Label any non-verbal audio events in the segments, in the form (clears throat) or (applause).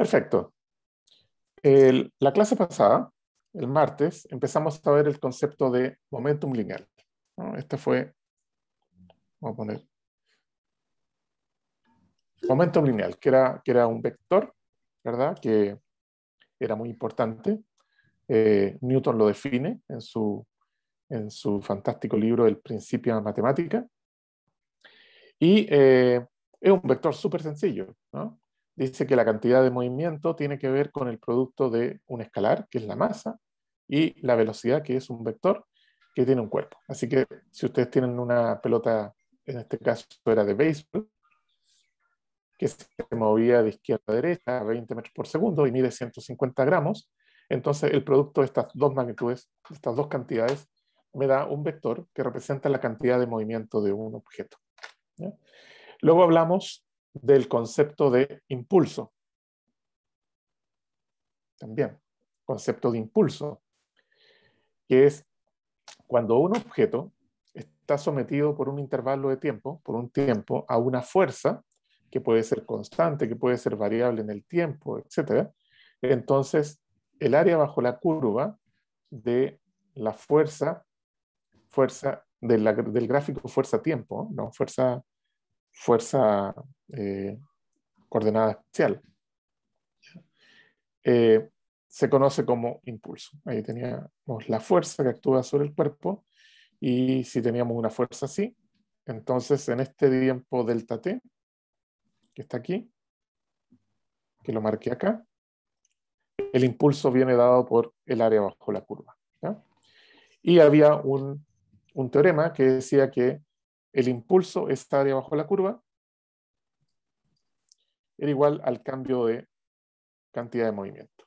Perfecto. la clase pasada, el martes, empezamos a ver el concepto de momentum lineal. Este fue, vamos a poner, momentum lineal, que era, que era un vector, ¿verdad? Que era muy importante. Eh, Newton lo define en su, en su fantástico libro El principio de matemática. Y eh, es un vector súper sencillo, ¿no? dice que la cantidad de movimiento tiene que ver con el producto de un escalar, que es la masa, y la velocidad, que es un vector que tiene un cuerpo. Así que si ustedes tienen una pelota, en este caso era de béisbol, que se movía de izquierda a derecha a 20 metros por segundo y mide 150 gramos, entonces el producto de estas dos magnitudes, estas dos cantidades, me da un vector que representa la cantidad de movimiento de un objeto. Luego hablamos del concepto de impulso. También, concepto de impulso, que es cuando un objeto está sometido por un intervalo de tiempo, por un tiempo, a una fuerza que puede ser constante, que puede ser variable en el tiempo, etc. Entonces, el área bajo la curva de la fuerza, fuerza del gráfico fuerza-tiempo, no fuerza fuerza eh, coordenada especial. Eh, se conoce como impulso. Ahí teníamos la fuerza que actúa sobre el cuerpo y si teníamos una fuerza así, entonces en este tiempo delta t, que está aquí, que lo marqué acá, el impulso viene dado por el área bajo la curva. Y había un, un teorema que decía que el impulso, esta área bajo la curva, era igual al cambio de cantidad de movimiento,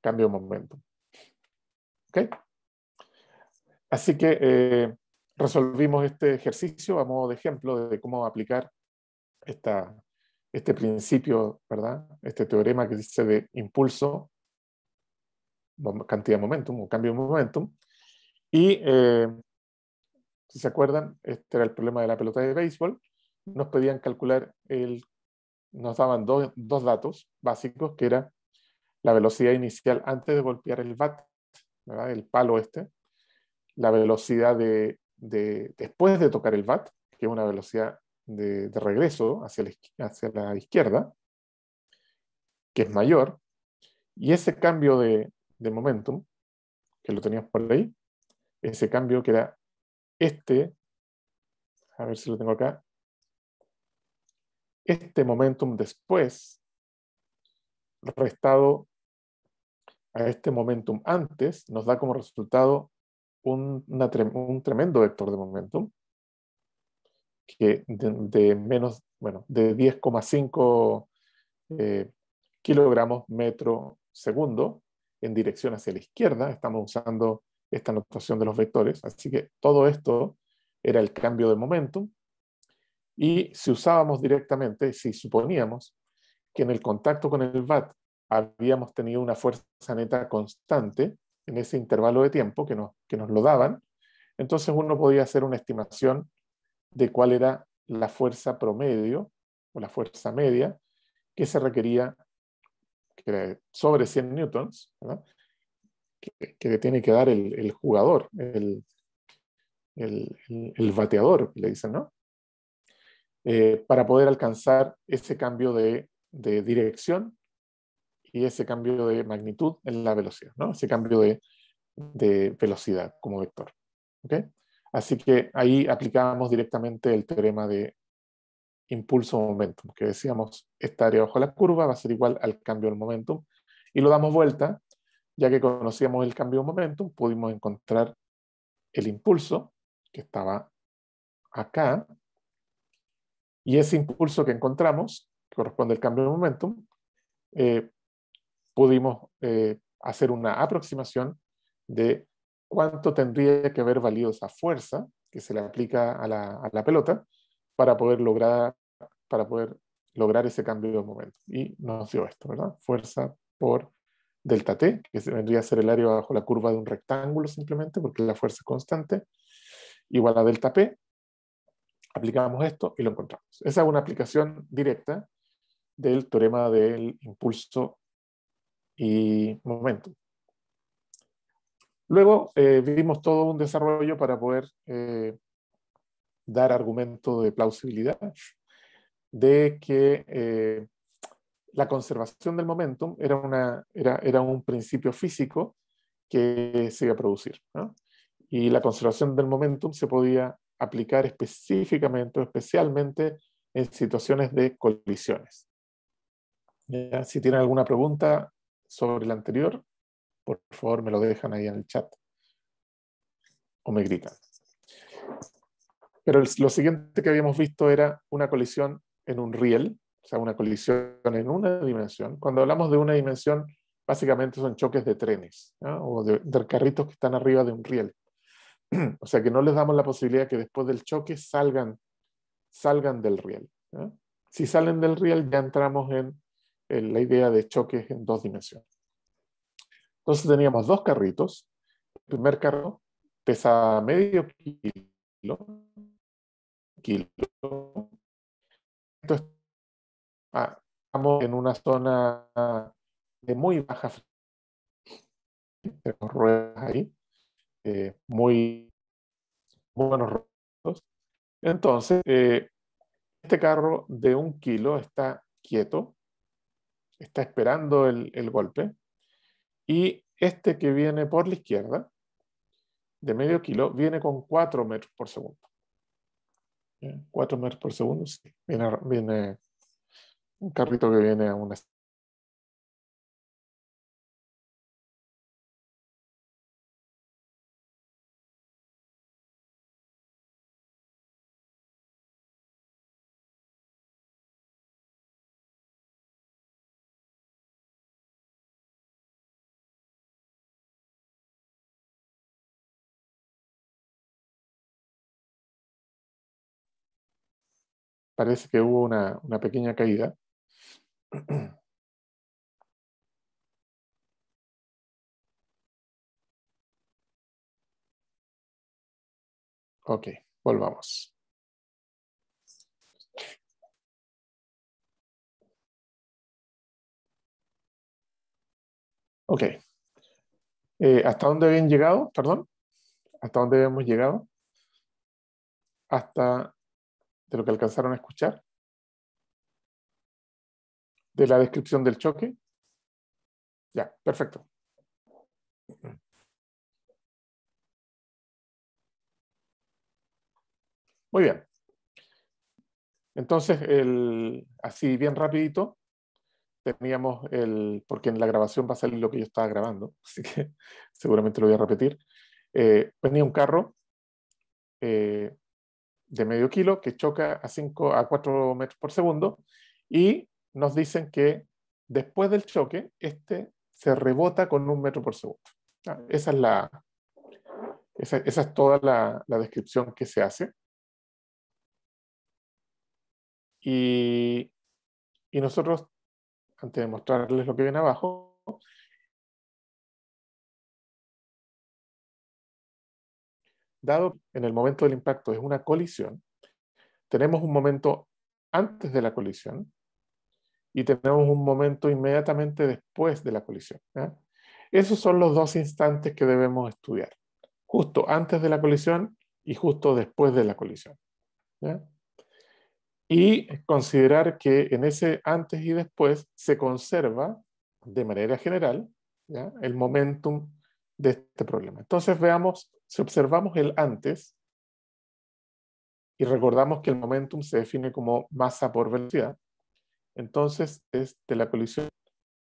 cambio de momento. ¿Ok? Así que eh, resolvimos este ejercicio a modo de ejemplo de cómo aplicar este principio, ¿verdad? Este teorema que dice de impulso, cantidad de momentum o cambio de momentum. Y eh, si se acuerdan, este era el problema de la pelota de béisbol. Nos pedían calcular el, nos daban dos datos básicos, que era la velocidad inicial antes de golpear el bat, el palo este, la velocidad de, después de tocar el bat, que es una velocidad de, regreso hacia la, hacia la izquierda, que es mayor, y ese cambio de, de momentum, que lo teníamos por ahí, ese cambio que era este, a ver si lo tengo acá, este momentum después restado a este momentum antes nos da como resultado un, tremendo vector de momentum que de, menos, bueno, de 10,5 eh, kilogramos metro segundo en dirección hacia la izquierda. Estamos usando esta notación de los vectores. Así que todo esto era el cambio de momentum. Y si usábamos directamente, si suponíamos que en el contacto con el VAT habíamos tenido una fuerza neta constante en ese intervalo de tiempo que nos, lo daban, entonces uno podía hacer una estimación de cuál era la fuerza promedio o la fuerza media que se requería, que era sobre 100 newtons, ¿verdad? que, le tiene que dar el, jugador, el, el, bateador, le dicen, ¿no? Eh, para poder alcanzar ese cambio de, dirección y ese cambio de magnitud en la velocidad, ¿no? Ese cambio de, velocidad como vector. Así que ahí aplicamos directamente el teorema de impulso-momentum, que decíamos, esta área bajo la curva va a ser igual al cambio del momentum, y lo damos vuelta ya que conocíamos el cambio de momentum, pudimos encontrar el impulso que estaba acá, y ese impulso que encontramos, que corresponde al cambio de momentum, eh, pudimos eh, hacer una aproximación de cuánto tendría que haber valido esa fuerza que se le aplica a la, pelota para poder lograr para poder lograr ese cambio de momento. Y nos dio esto, ¿verdad? Fuerza por delta T, e, que vendría a ser el área bajo la curva de un rectángulo simplemente, porque la fuerza es constante, igual a delta P. E, aplicamos esto y lo encontramos. Esa es una aplicación directa del teorema del impulso y momento. Luego eh, vimos todo un desarrollo para poder eh, dar argumento de plausibilidad de que eh, la conservación del momentum era, un principio físico que se iba a producir. Y la conservación del momentum se podía aplicar específicamente o especialmente en situaciones de colisiones. Si tienen alguna pregunta sobre la anterior, por favor me lo dejan ahí en el chat o me gritan. Pero lo siguiente que habíamos visto era una colisión en un riel, o sea, una colisión en una dimensión. Cuando hablamos de una dimensión, básicamente son choques de trenes o de, carritos que están arriba de un riel. (clears throat) o sea que no les damos la posibilidad que después del choque salgan, salgan del riel. Si salen del riel ya entramos en, la idea de choques en dos dimensiones. Entonces teníamos dos carritos. El primer carro pesa medio kilo, kilo. Esto estamos en una zona de muy baja tenemos ruedas ahí, eh, muy, buenos ruedos. Entonces, eh, este carro de un kilo está quieto, está esperando el, golpe, y este que viene por la izquierda, de medio kilo, viene con 4 metros por segundo. Cuatro metros por segundo, sí, viene, viene un carrito que viene a una parece que hubo una, una, pequeña caída. (clears throat) Ok, volvamos. Ok. Eh, ¿Hasta dónde habían llegado? Perdón. ¿Hasta dónde habíamos llegado? Hasta de lo que alcanzaron a escuchar de la descripción del choque? Ya, perfecto. Muy bien. Entonces, el, así bien rapidito, teníamos el, porque en la grabación va a salir lo que yo estaba grabando, (laughs) así que seguramente lo voy a repetir. Eh, venía un carro eh, de medio kilo que choca a 5 a 4 metros por segundo y nos dicen que después del choque, este se rebota con un metro por segundo. Ah, esa es, la, es toda la, descripción que se hace. Y, nosotros, antes de mostrarles lo que viene abajo, dado en el momento del impacto es una colisión, tenemos un momento antes de la colisión y tenemos un momento inmediatamente después de la colisión. Esos son los dos instantes que debemos estudiar, justo antes de la colisión y justo después de la colisión. Y considerar que en ese antes y después se conserva de manera general el momentum de este problema. Entonces veamos, si observamos el antes y recordamos que el momentum se define como masa por velocidad, entonces, este, la colisión,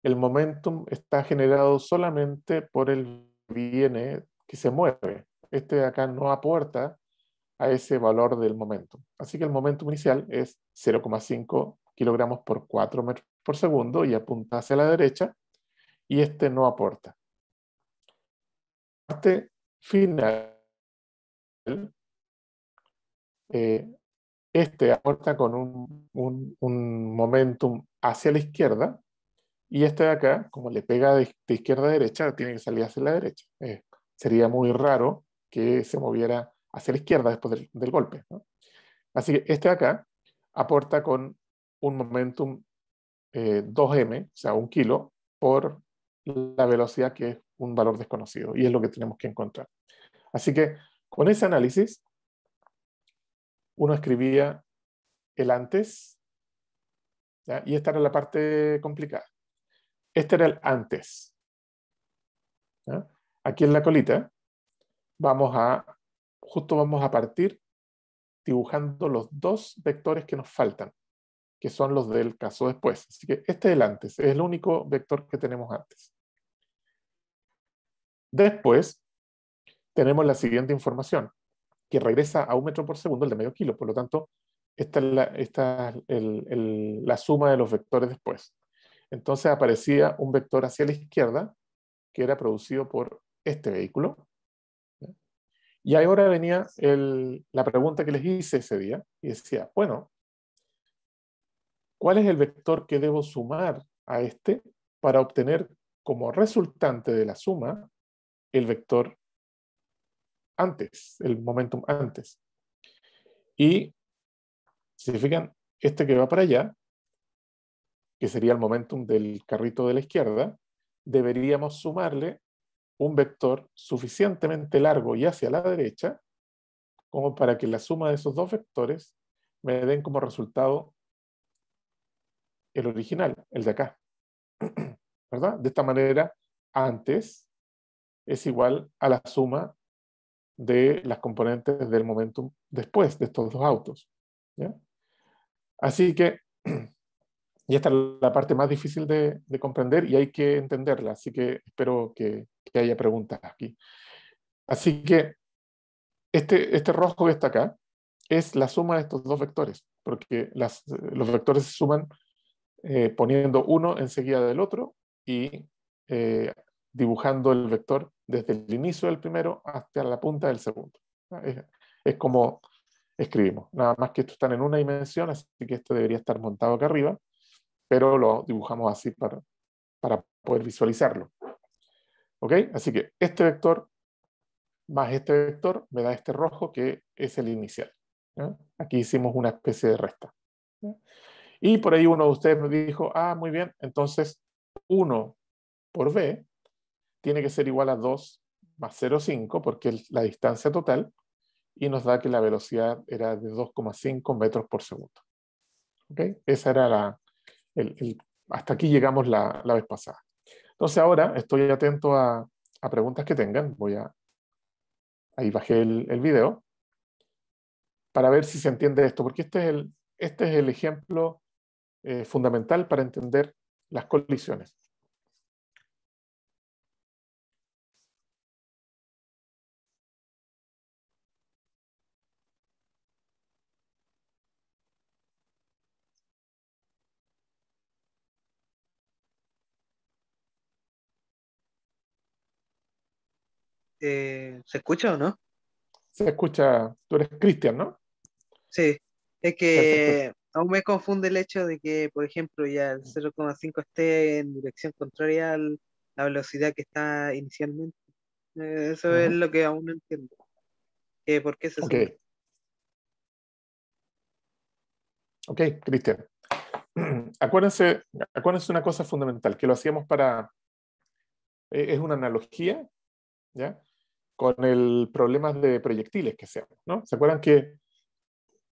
el momentum está generado solamente por el bien que se mueve. Este de acá no aporta a ese valor del momentum. Así que el momentum inicial es 0,5 kilogramos por 4 metros por segundo y apunta hacia la derecha y este no aporta. Parte final eh, este aporta con un, un, momentum hacia la izquierda y este de acá, como le pega de, izquierda a derecha, tiene que salir hacia la derecha. Eh, sería muy raro que se moviera hacia la izquierda después del, golpe. Así que este de acá aporta con un momentum 2m, eh, o sea, un kilo, por la velocidad que es un valor desconocido y es lo que tenemos que encontrar. Así que con ese análisis uno escribía el antes, y esta era la parte complicada. Este era el antes. Aquí en la colita vamos a, justo vamos a partir dibujando los dos vectores que nos faltan, que son los del caso después. Así que este es el antes, es el único vector que tenemos antes. Después tenemos la siguiente información que regresa a un metro por segundo, el de medio kilo. Por lo tanto, esta es la, suma de los vectores después. Entonces aparecía un vector hacia la izquierda que era producido por este vehículo. Y ahora venía la pregunta que les hice ese día y decía, bueno, ¿cuál es el vector que debo sumar a este para obtener como resultante de la suma el vector antes, el momentum antes. Y si se fijan, este que va para allá, que sería el momentum del carrito de la izquierda, deberíamos sumarle un vector suficientemente largo y hacia la derecha, como para que la suma de esos dos vectores me den como resultado el original, el de acá. (clears throat) ¿Verdad? De esta manera, antes es igual a la suma de las componentes del momentum después de estos dos autos. Así que, (clears throat) y esta es la parte más difícil de, comprender y hay que entenderla, así que espero que, haya preguntas aquí. Así que este, este rojo que está acá es la suma de estos dos vectores, porque los vectores se suman eh, poniendo uno enseguida del otro y eh, dibujando el vector desde el inicio del primero hasta la punta del segundo. Ah, es, como escribimos, nada más que esto están en una dimensión, así que esto debería estar montado acá arriba, pero lo dibujamos así para, para poder visualizarlo. ¿Ok? Así que este vector más este vector me da este rojo que es el inicial. Aquí hicimos una especie de resta. Y por ahí uno de ustedes me dijo, ah, muy bien, entonces 1 por b tiene que ser igual a 2 más 0,5, porque es la distancia total, y nos da que la velocidad era de 2,5 metros por segundo. Esa era la, hasta aquí llegamos la, vez pasada. Entonces ahora estoy atento a, preguntas que tengan. Voy a, ahí bajé el, el, video para ver si se entiende esto, porque este es el, este es el ejemplo eh, fundamental para entender las colisiones. Eh, ¿Se escucha o no? Se escucha. Tú eres Cristian, ¿no? Sí. Es que aún me confunde el hecho de que, por ejemplo, ya el 0,5 esté en dirección contraria a la velocidad que está inicialmente. Eh, eso es lo que aún no entiendo. Eh, ¿Por qué se okay. Ok, Cristian. (clears throat) Acuérdense, acuérdense una cosa fundamental, que lo hacíamos para... es una analogía, ¿ya? con el problema de proyectiles que sean. ¿no? ¿Se acuerdan que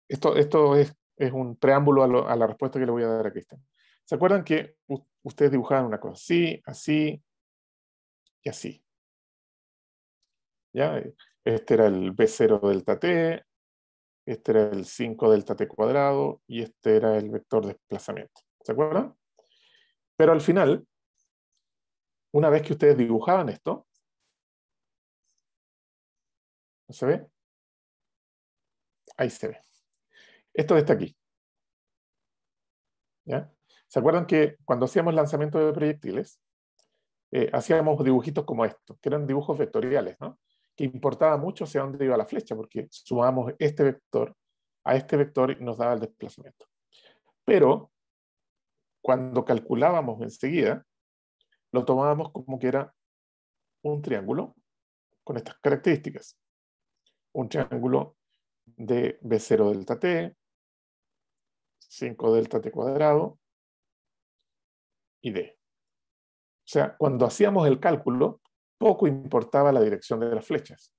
esto, esto es, un preámbulo a, la respuesta que le voy a dar a Cristian? ¿Se acuerdan que ustedes dibujaban una cosa así, así y así? ¿Ya? Este era el B0 delta t, este era el 5 delta t cuadrado y este era el vector de desplazamiento. ¿Se acuerdan? Pero al final, una vez que ustedes dibujaban esto, ¿No se ve? Ahí se ve. Esto está aquí. ¿Se acuerdan que cuando hacíamos lanzamiento de proyectiles, eh, hacíamos dibujitos como estos, que eran dibujos vectoriales, ¿no? Que importaba mucho hacia dónde iba la flecha, porque sumábamos este vector a este vector y nos daba el desplazamiento. Pero cuando calculábamos enseguida, lo tomábamos como que era un triángulo con estas características un triángulo de B0 delta T, 5 delta T cuadrado y D. O sea, cuando hacíamos el cálculo, poco importaba la dirección de las flechas.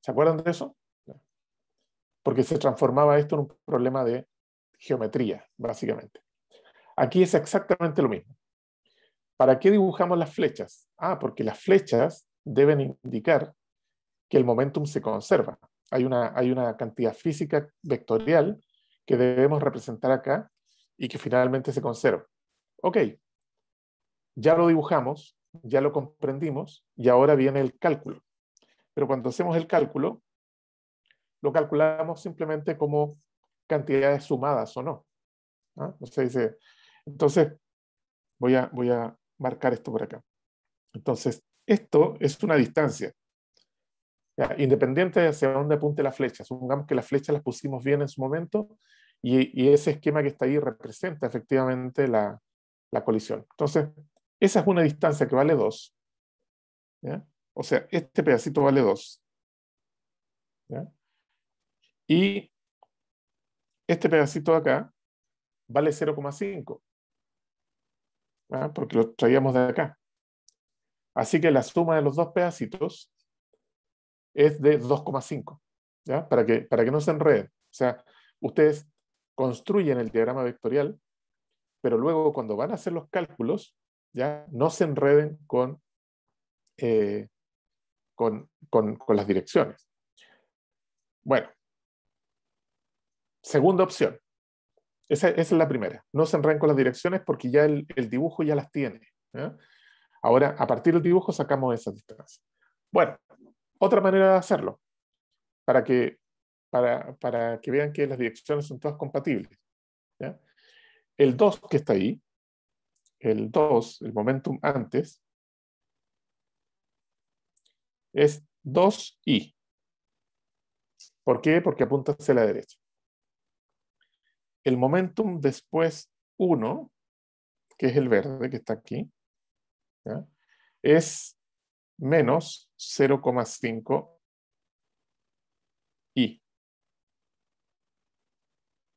¿Se acuerdan de eso? Porque se transformaba esto en un problema de geometría, básicamente. Aquí es exactamente lo mismo. ¿Para qué dibujamos las flechas? Ah, porque las flechas deben indicar que el momentum se conserva. Hay una, hay una cantidad física vectorial que debemos representar acá y que finalmente se conserva. Ok, ya lo dibujamos, ya lo comprendimos y ahora viene el cálculo. Pero cuando hacemos el cálculo, lo calculamos simplemente como cantidades sumadas o no. ¿ah? entonces, voy a, voy a marcar esto por acá. Entonces, esto es una distancia. Independiente de hacia dónde apunte la flecha, supongamos que las flechas las pusimos bien en su momento y, ese esquema que está ahí representa efectivamente la, colisión. Entonces, esa es una distancia que vale 2. O sea, este pedacito vale 2. Y este pedacito de acá vale 0,5. porque lo traíamos de acá. Así que la suma de los dos pedacitos es de 2,5, ¿ya? Para que, para que no se enreden. O sea, ustedes construyen el diagrama vectorial, pero luego cuando van a hacer los cálculos, ya no se enreden con, eh, con, las direcciones. Bueno, segunda opción. Esa, es la primera. No se enreden con las direcciones porque ya el, dibujo ya las tiene. Ahora, a partir del dibujo sacamos esas distancias. Bueno, otra manera de hacerlo, para que, para, que vean que las direcciones son todas compatibles. El 2 que está ahí, el 2, el momentum antes, es 2i. ¿Por qué? Porque apunta hacia la derecha. El momentum después 1, que es el verde que está aquí, es menos 0,5 I.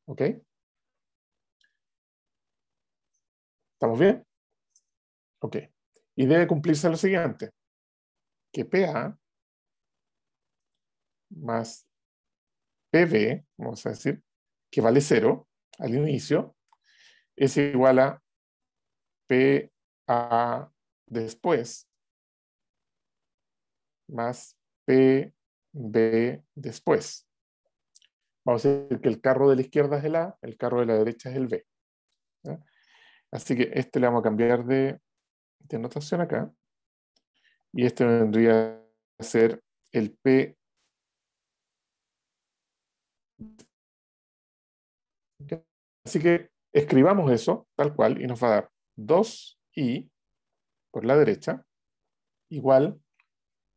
¿Ok? ¿Estamos bien? Ok. Y debe cumplirse lo siguiente, que PA más PB, vamos a decir, que vale 0 al inicio, es igual a PA después más P, B después. Vamos a decir que el carro de la izquierda es el A, el carro de la derecha es el B. Así que este le vamos a cambiar de, de notación acá. Y este vendría a ser el P Así que escribamos eso tal cual y nos va a dar 2i por la derecha igual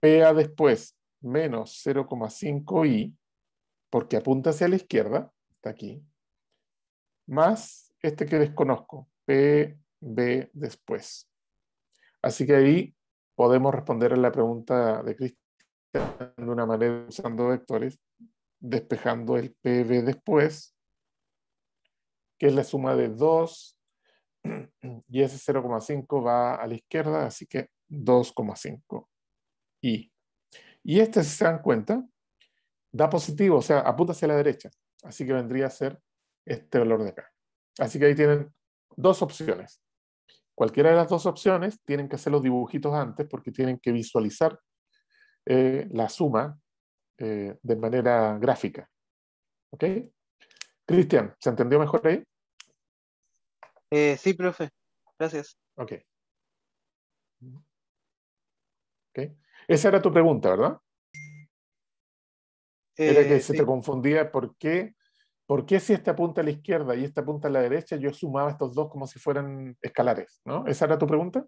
PA después menos 0,5i, porque apunta hacia la izquierda, está aquí, más este que desconozco, PB después. Así que ahí podemos responder a la pregunta de Cristian de una manera usando vectores, despejando el PB después, que es la suma de 2, (clears throat) y ese 0,5 va a la izquierda, así que 2,5. Y este, si se dan cuenta, da positivo, o sea, apunta hacia la derecha. Así que vendría a ser este valor de acá. Así que ahí tienen dos opciones. Cualquiera de las dos opciones tienen que hacer los dibujitos antes porque tienen que visualizar eh, la suma eh, de manera gráfica. ¿Ok? Cristian, ¿se entendió mejor ahí? Eh, sí, profe. Gracias. Ok. okay. Esa era tu pregunta, ¿verdad? era que eh, se te confundía por qué, por qué si esta apunta a la izquierda y esta apunta a la derecha, yo sumaba estos dos como si fueran escalares, ¿no? ¿Esa era tu pregunta?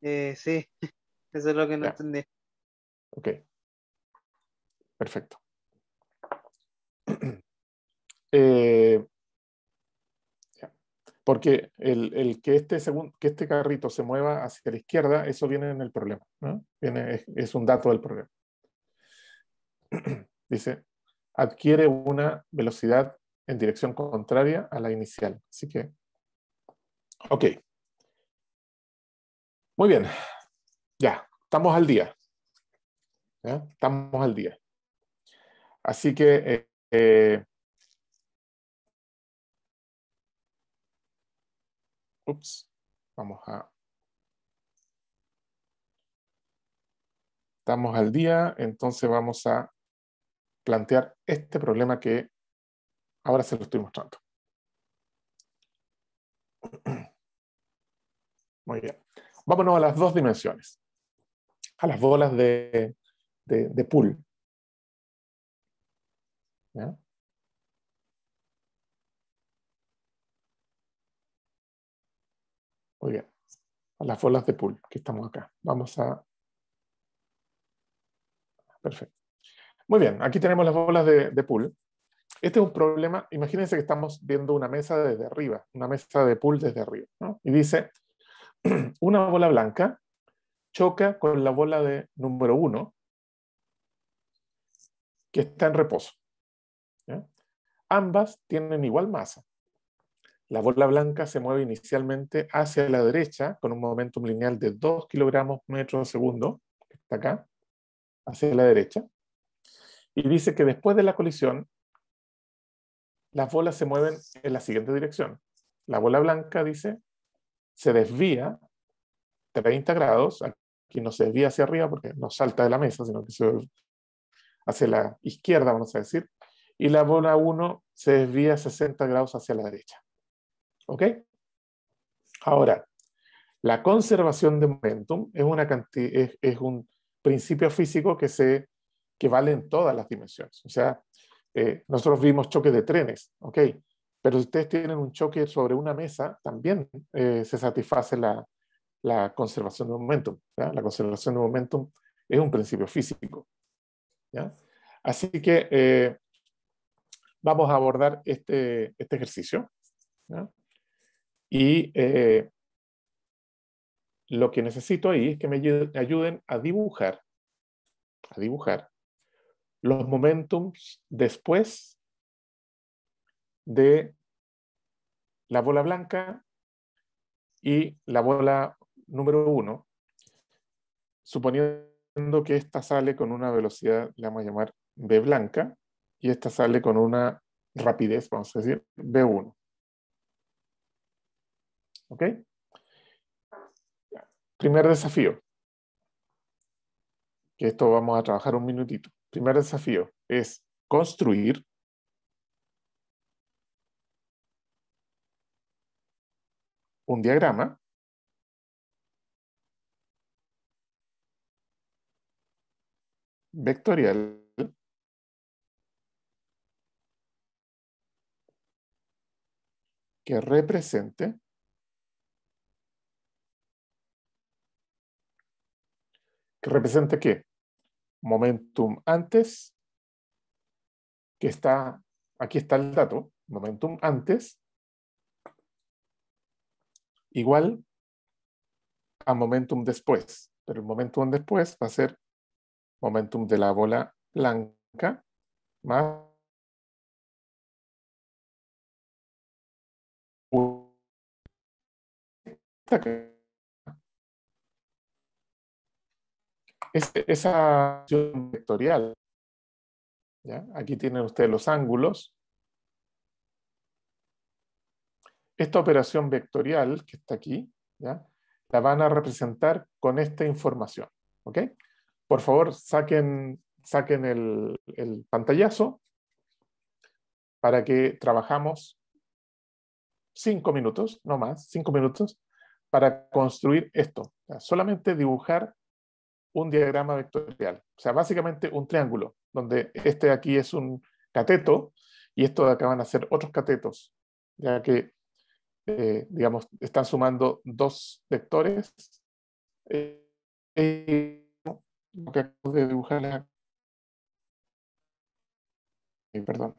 Eh, sí, (laughs) eso es lo que no entendí. Ok. Perfecto. (clears throat) Eh, porque el, que, este que este carrito se mueva hacia la izquierda, eso viene en el problema, es, un dato del problema. (clears throat) Dice, adquiere una velocidad en dirección contraria a la inicial. Así que, ok. Muy bien, ya, estamos al día. Estamos al día. Así que eh, eh, vamos a... Estamos al día, entonces vamos a plantear este problema que ahora se lo estoy mostrando. (clears throat) Muy bien. Vámonos a las dos dimensiones, a las bolas de, de, de pool. Muy bien. A las bolas de pool que estamos acá. Vamos a... Perfecto. Muy bien, aquí tenemos las bolas de, pool. Este es un problema, imagínense que estamos viendo una mesa desde arriba, una mesa de pool desde arriba, Y dice, (clears throat) una bola blanca choca con la bola de número uno, que está en reposo. Ambas tienen igual masa. La bola blanca se mueve inicialmente hacia la derecha con un momentum lineal de 2 kilogramos metro segundo, que está acá, hacia la derecha. Y dice que después de la colisión, las bolas se mueven en la siguiente dirección. La bola blanca, dice, se desvía 30 grados, aquí no se desvía hacia arriba porque no salta de la mesa, sino que se hacia la izquierda, vamos a decir, y la bola 1 se desvía 60 grados hacia la derecha. ¿Ok? Ahora, la conservación de momentum es, una es, un principio físico que, se, vale en todas las dimensiones. O sea, eh, nosotros vimos choques de trenes, ¿ok? Pero si ustedes tienen un choque sobre una mesa, también eh, se satisface la, conservación de momentum. La conservación de momentum es un principio físico. ¿ya? Así que eh, vamos a abordar este, este ejercicio. Y eh, lo que necesito ahí es que me ayuden a dibujar, a dibujar los momentums después de la bola blanca y la bola número uno, suponiendo que esta sale con una velocidad, le vamos a llamar B blanca, y esta sale con una rapidez, vamos a decir, B1. ¿Ok? Primer desafío. Que esto vamos a trabajar un minutito. Primer desafío es construir un diagrama vectorial que represente que representa qué? Momentum antes, que está, aquí está el dato, momentum antes, igual a momentum después, pero el momentum después va a ser momentum de la bola blanca más esa vectorial. Aquí tienen ustedes los ángulos. Esta operación vectorial que está aquí, ¿ya? la van a representar con esta información. ¿ok? Por favor, saquen, saquen el, pantallazo para que trabajamos cinco minutos, no más, cinco minutos, para construir esto. solamente dibujar un diagrama vectorial. O sea, básicamente un triángulo, donde este aquí es un cateto y esto de acá van a ser otros catetos, ya que, eh, digamos, están sumando dos vectores. Eh, lo que acabo de dibujar eh, Perdón.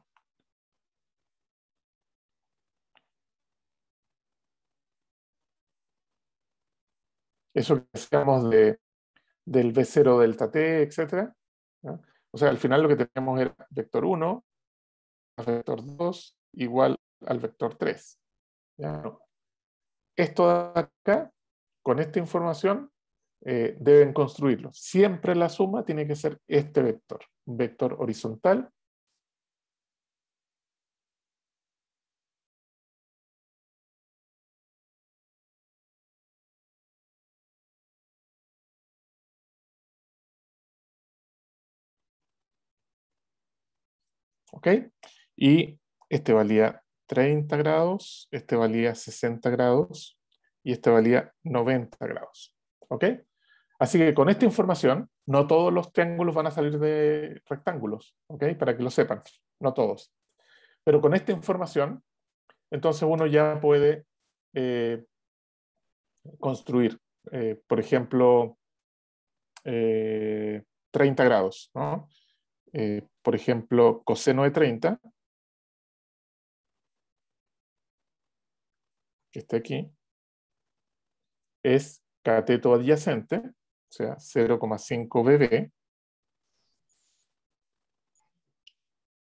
Eso que decíamos de del V0 delta t, etc. O sea, al final lo que teníamos era vector 1 vector 2 igual al vector 3. Esto de acá, con esta información, eh, deben construirlo. Siempre la suma tiene que ser este vector, un vector horizontal ¿ok? Y este valía 30 grados, este valía 60 grados y este valía 90 grados, ¿ok? Así que con esta información, no todos los triángulos van a salir de rectángulos, ¿ok? Para que lo sepan, no todos. Pero con esta información, entonces uno ya puede eh, construir, eh, por ejemplo, 30 eh, grados, ¿no? por ejemplo, coseno de 30, que está aquí, es cateto adyacente, o sea, 0,5 BB,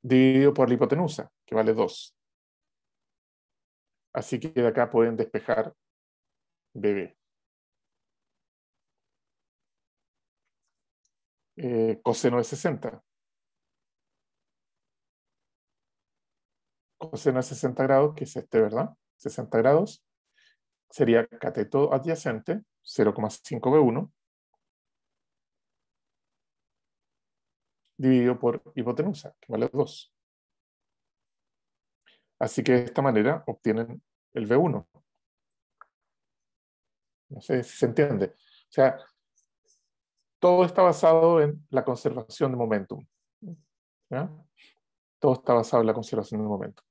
dividido por la hipotenusa, que vale 2. Así que de acá pueden despejar BB. Eh, coseno de 60. coseno de 60 grados, que es este, ¿verdad? 60 grados, sería cateto adyacente, 0,5 B1, dividido por hipotenusa, que vale 2. Así que de esta manera obtienen el B1. No sé si se entiende. O sea, todo está basado en la conservación de momentum. Todo está basado en la conservación de momentum.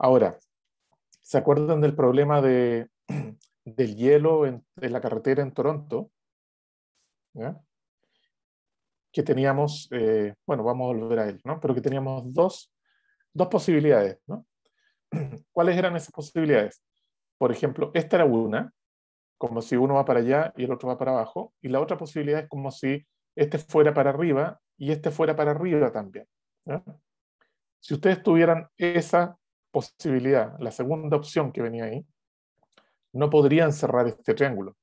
Ahora, ¿se acuerdan del problema (clears throat) del hielo en, la carretera en Toronto? Que teníamos, eh, bueno, vamos a volver a él, ¿no? Pero que teníamos dos, posibilidades, ¿no? (clears throat) ¿Cuáles eran esas posibilidades? Por ejemplo, esta era una, como si uno va para allá y el otro va para abajo, y la otra posibilidad es como si este fuera para arriba y este fuera para arriba también. Si ustedes tuvieran esa posibilidad, la segunda opción que venía ahí, no podrían cerrar este triángulo.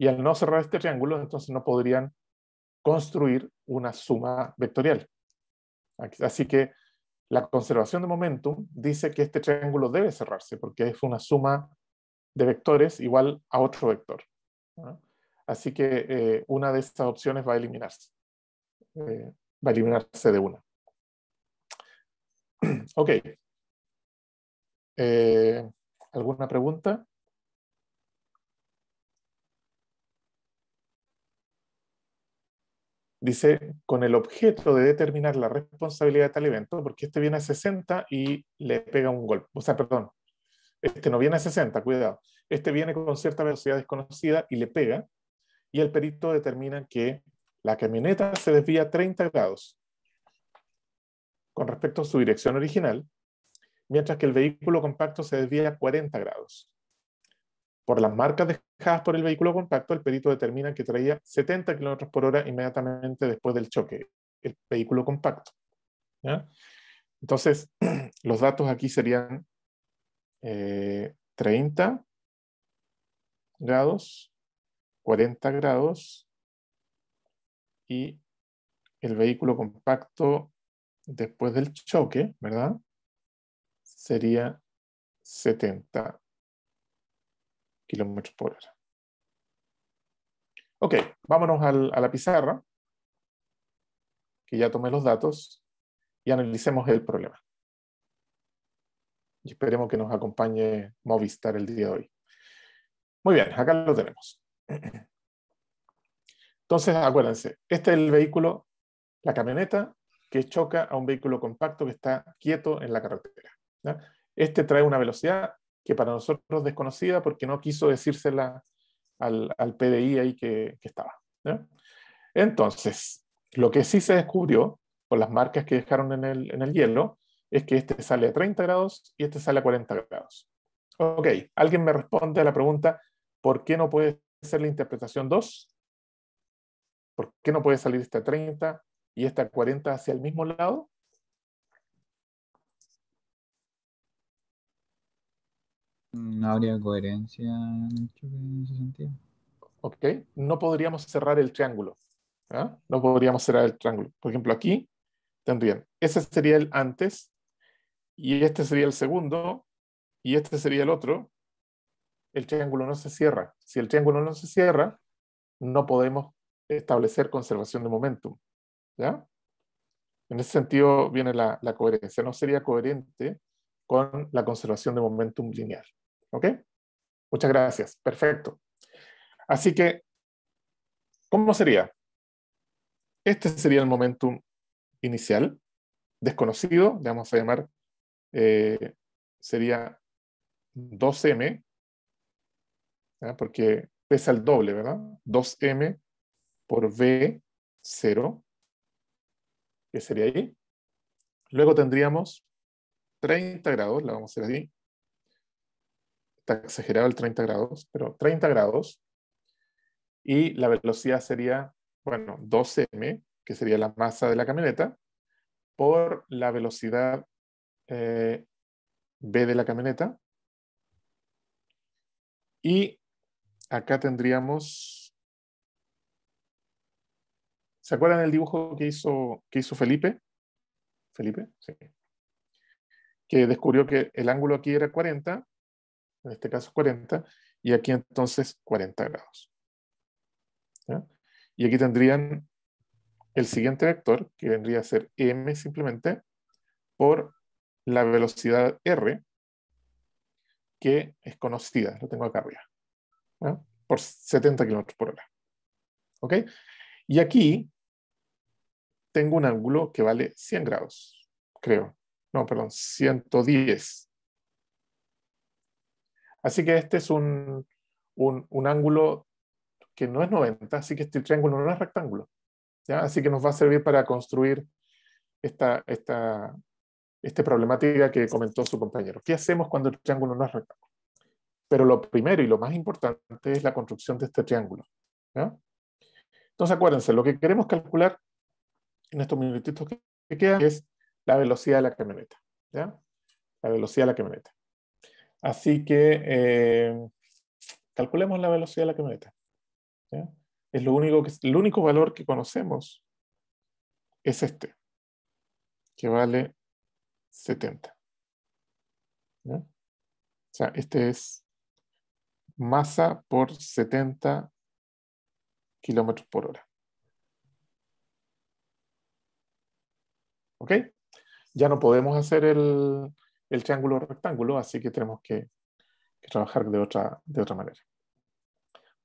Y al no cerrar este triángulo, entonces no podrían construir una suma vectorial. Así que la conservación de momentum dice que este triángulo debe cerrarse porque es una suma de vectores igual a otro vector. Así que eh, una de estas opciones va a eliminarse. Eh, va a eliminarse de una. (clears throat) ok, eh, ¿Alguna pregunta? Dice, con el objeto de determinar la responsabilidad de tal evento, porque este viene a 60 y le pega un golpe. O sea, perdón, este no viene a 60, cuidado. Este viene con cierta velocidad desconocida y le pega. Y el perito determina que la camioneta se desvía 30 grados con respecto a su dirección original mientras que el vehículo compacto se desvía 40 grados. Por las marcas dejadas por el vehículo compacto, el perito determina que traía 70 km por hora inmediatamente después del choque, el vehículo compacto. Entonces, (clears throat) los datos aquí serían 30 eh, grados, 40 grados y el vehículo compacto después del choque, ¿verdad? sería 70 kilómetros por hora. Ok, vámonos a la pizarra, que ya tomé los datos, y analicemos el problema. Y esperemos que nos acompañe Movistar el día de hoy. Muy bien, acá lo tenemos. Entonces, acuérdense, este es el vehículo, la camioneta, que choca a un vehículo compacto que está quieto en la carretera. Este trae una velocidad que para nosotros desconocida porque no quiso decírsela al, PDI ahí que, estaba. Entonces, lo que sí se descubrió con las marcas que dejaron en el, hielo es que este sale a 30 grados y este sale a 40 grados. Ok, alguien me responde a la pregunta, ¿por qué no puede ser la interpretación 2? ¿Por qué no puede salir este a 30 y este a 40 hacia el mismo lado? No habría coherencia en ese sentido. Ok, no podríamos cerrar el triángulo. ¿ah? No podríamos cerrar el triángulo. Por ejemplo, aquí tendrían, ese sería el antes, y este sería el segundo, y este sería el otro. El triángulo no se cierra. Si el triángulo no se cierra, no podemos establecer conservación de momento, ¿ya? En ese sentido viene la coherencia. No sería coherente con la conservación de momentum lineal. ¿Ok? Muchas gracias. Perfecto. Así que, ¿cómo sería? Este sería el momentum inicial, desconocido, le vamos a llamar, eh, sería 2m, porque pesa el doble, ¿verdad? 2m por v0, que sería ahí. Luego tendríamos 30 grados, la vamos a hacer así. Está exagerado el 30 grados, pero 30 grados. Y la velocidad sería, bueno, 12 m que sería la masa de la camioneta, por la velocidad eh, b de la camioneta. Y acá tendríamos... ¿Se acuerdan del dibujo que hizo, que hizo Felipe? Felipe, sí que descubrió que el ángulo aquí era 40, en este caso 40, y aquí entonces 40 grados. Y aquí tendrían el siguiente vector, que vendría a ser m simplemente, por la velocidad r, que es conocida, lo tengo acá arriba, por 70 kilómetros por hora. ¿Ok? Y aquí tengo un ángulo que vale 100 grados, creo no, perdón, 110. Así que este es un, ángulo que no es 90, así que este triángulo no es rectángulo. Así que nos va a servir para construir esta, problemática que comentó su compañero. ¿Qué hacemos cuando el triángulo no es rectángulo? Pero lo primero y lo más importante es la construcción de este triángulo. Entonces acuérdense, lo que queremos calcular en estos minutitos que quedan es la velocidad de la camioneta. ¿ya? La velocidad de la camioneta. Así que eh, calculemos la velocidad de la camioneta. ¿ya? Es lo único que, el único valor que conocemos es este, que vale 70. O sea, este es masa por 70 kilómetros por hora. ¿Ok? ya no podemos hacer el, triángulo rectángulo, así que tenemos que, trabajar de otra, de otra manera.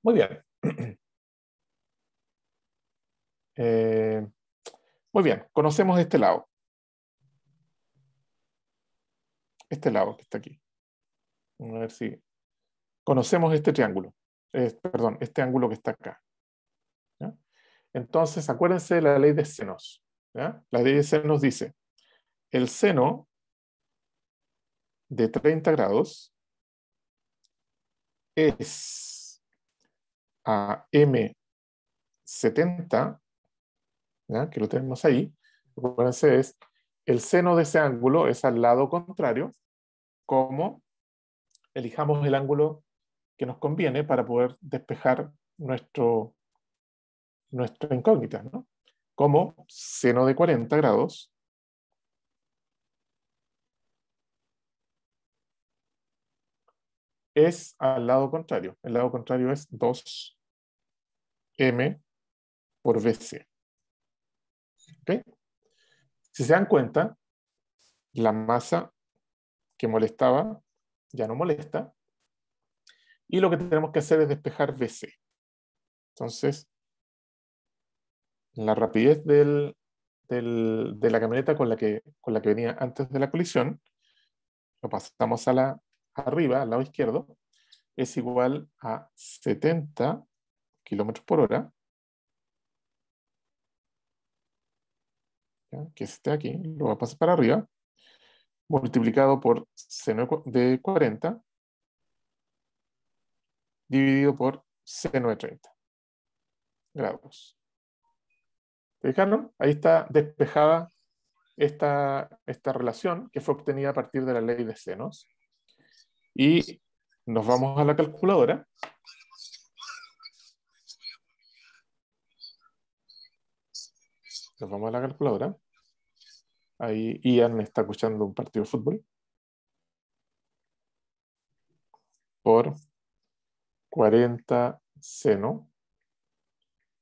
Muy bien. (clears throat) Eh, muy bien, conocemos este lado. Este lado que está aquí. Vamos a ver si conocemos este triángulo. Eh, perdón, este ángulo que está acá. Entonces, acuérdense de la ley de senos. La ley de senos dice, el seno de 30 grados es a M70, que lo tenemos ahí, acuérdense es el seno de ese ángulo es al lado contrario, como elijamos el ángulo que nos conviene para poder despejar nuestro, nuestra incógnita, ¿no? Como seno de 40 grados es al lado contrario. El lado contrario es 2m por bc. ¿Ok? Si se dan cuenta, la masa que molestaba ya no molesta. Y lo que tenemos que hacer es despejar bc. Entonces, la rapidez de la camioneta con la, que, con la que venía antes de la colisión, lo pasamos a la arriba, al lado izquierdo, es igual a 70 kilómetros por hora, que esté aquí, lo va a pasar para arriba, multiplicado por seno de 40, dividido por seno de 30 grados. fijaron? Ahí está despejada esta, esta relación que fue obtenida a partir de la ley de senos. Y nos vamos a la calculadora. Nos vamos a la calculadora. Ahí Ian está escuchando un partido de fútbol. Por 40 seno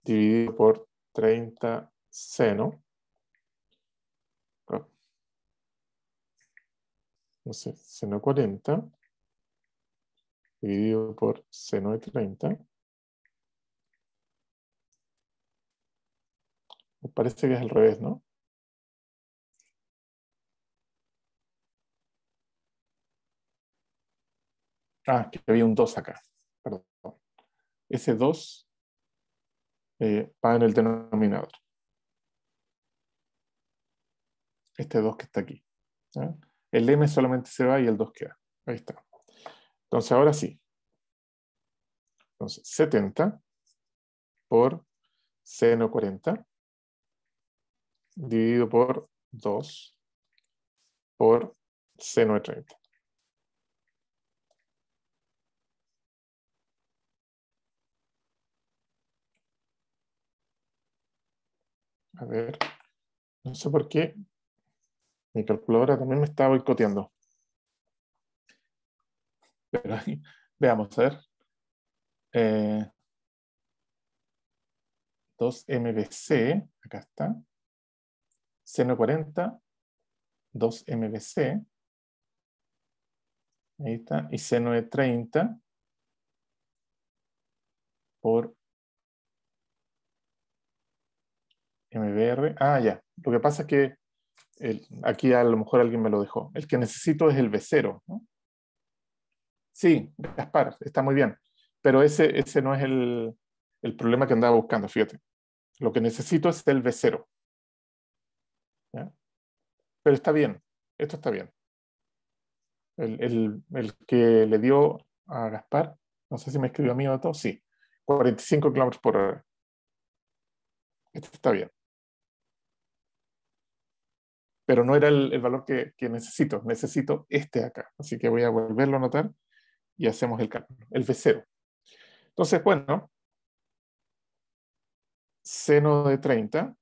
dividido por 30 seno. Ah. No sé, seno 40 dividido por seno de 30. Me parece que es al revés, ¿no? Ah, que había un 2 acá, perdón. Ese 2 eh, va en el denominador. Este 2 que está aquí. El m solamente se va y el 2 queda. Ahí está. Entonces, ahora sí. Entonces, 70 por seno 40 dividido por 2 por seno de 30. A ver, no sé por qué mi calculadora también me está boicoteando. Pero ahí, veamos, a ver. 2MBC, eh, acá está. Seno 40, 2MBC. Ahí está. Y seno de 30 por MBR. Ah, ya. Lo que pasa es que aquí a lo mejor alguien me lo dejó. El que necesito es el B0. ¿no? Sí, Gaspar, está muy bien. Pero ese, ese no es el, problema que andaba buscando, fíjate. Lo que necesito es el B0. Pero está bien, esto está bien. El, que le dio a Gaspar, no sé si me escribió a mí o a todos, sí, 45 kilómetros por hora. Esto está bien. Pero no era el, valor que, que necesito, necesito este acá. Así que voy a volverlo a notar y hacemos el cálculo, el V0. Entonces, bueno, seno de 30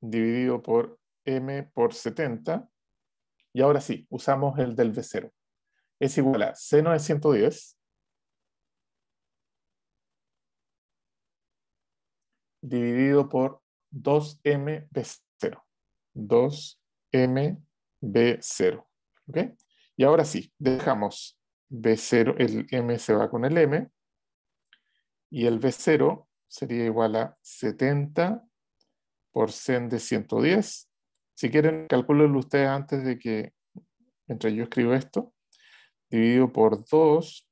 dividido por m por 70, y ahora sí, usamos el del V0. Es igual a seno de 110 dividido por 2m de 0 2m B0. ¿Ok? Y ahora sí, dejamos B0, el M se va con el M, y el B0 sería igual a 70 por sen de 110. Si quieren, calculenlo ustedes antes de que, mientras yo escribo esto, dividido por 2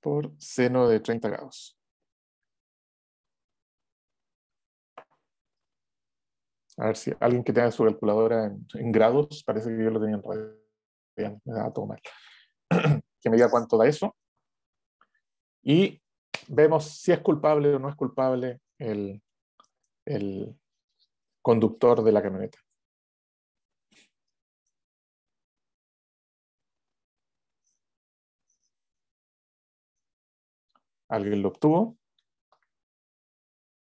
por seno de 30 grados. A ver si alguien que tenga su calculadora en, grados, parece que yo lo tenía en radianes, me da todo (clears throat) que me diga cuánto da eso. Y vemos si es culpable o no es culpable el conductor de la camioneta. ¿Alguien lo obtuvo?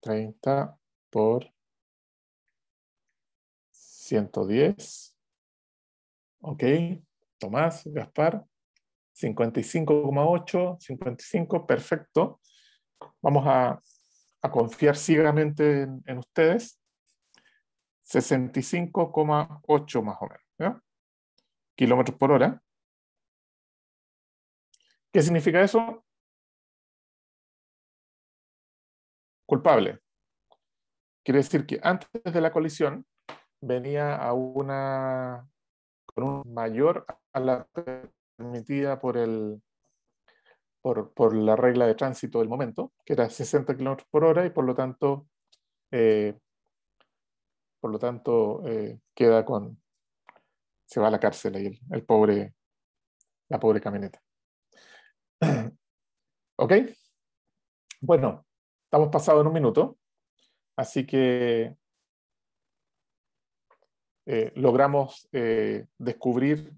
30 por 110. Ok, Tomás, Gaspar, 55,8, 55, perfecto. Vamos a, confiar ciegamente en, en ustedes. 65,8 más o menos, ¿ya? kilómetros por hora. ¿Qué significa eso? Culpable. Quiere decir que antes de la colisión, venía a una con un mayor a la permitida por, el, por, la regla de tránsito del momento, que era 60 km por hora y por lo tanto, eh, por lo tanto eh, queda con, se va a la cárcel ahí el, pobre, la pobre camioneta. (clears throat) ¿Ok? Bueno, estamos pasado en un minuto, así que eh, logramos eh, descubrir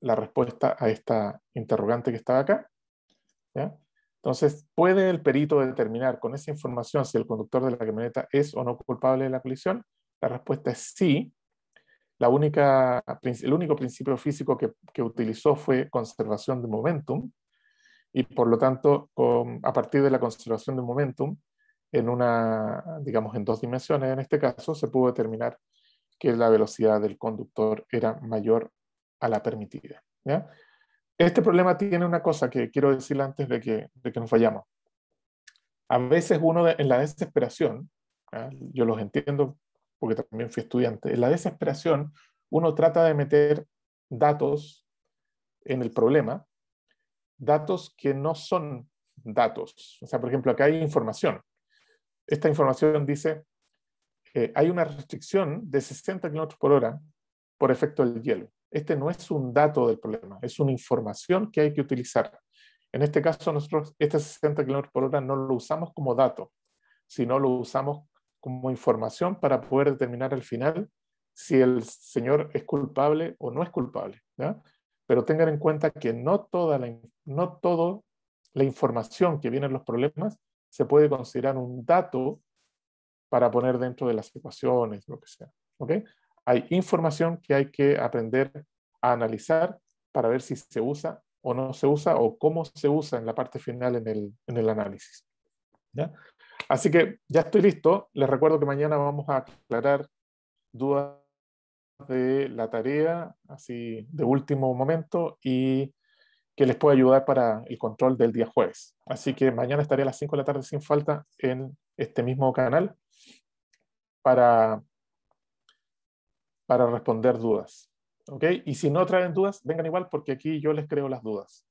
la respuesta a esta interrogante que estaba acá. Entonces, ¿puede el perito determinar con esa información si el conductor de la camioneta es o no culpable de la colisión? La respuesta es sí. el único principio físico que, utilizó fue conservación de momentum y por lo tanto, a partir de la conservación de momentum, en una, digamos, en dos dimensiones, en este caso, se pudo determinar que la velocidad del conductor era mayor a la permitida. Este problema tiene una cosa que quiero decir antes de que, de que nos fallamos. A veces uno en la desesperación, yo los entiendo porque también fui estudiante, en la desesperación uno trata de meter datos en el problema, datos que no son datos. O sea, por ejemplo, acá hay información, esta información dice, que hay una restricción de 60 km por hora por efecto del hielo. Este no es un dato del problema, es una información que hay que utilizar. En este caso, nosotros este 60 km por hora no lo usamos como dato, sino lo usamos como información para poder determinar al final si el señor es culpable o no es culpable. Pero tengan en cuenta que no toda la, no todo la información que viene en los problemas se puede considerar un dato para poner dentro de las ecuaciones, lo que sea. ¿okay? Hay información que hay que aprender a analizar para ver si se usa o no se usa o cómo se usa en la parte final en el, análisis. Así que ya estoy listo. Les recuerdo que mañana vamos a aclarar dudas de la tarea, así de último momento, y que les pueda ayudar para el control del día jueves. Así que mañana estaré a las 5 de la tarde sin falta en este mismo canal para, para responder dudas. ¿Ok? Y si no traen dudas, vengan igual porque aquí yo les creo las dudas.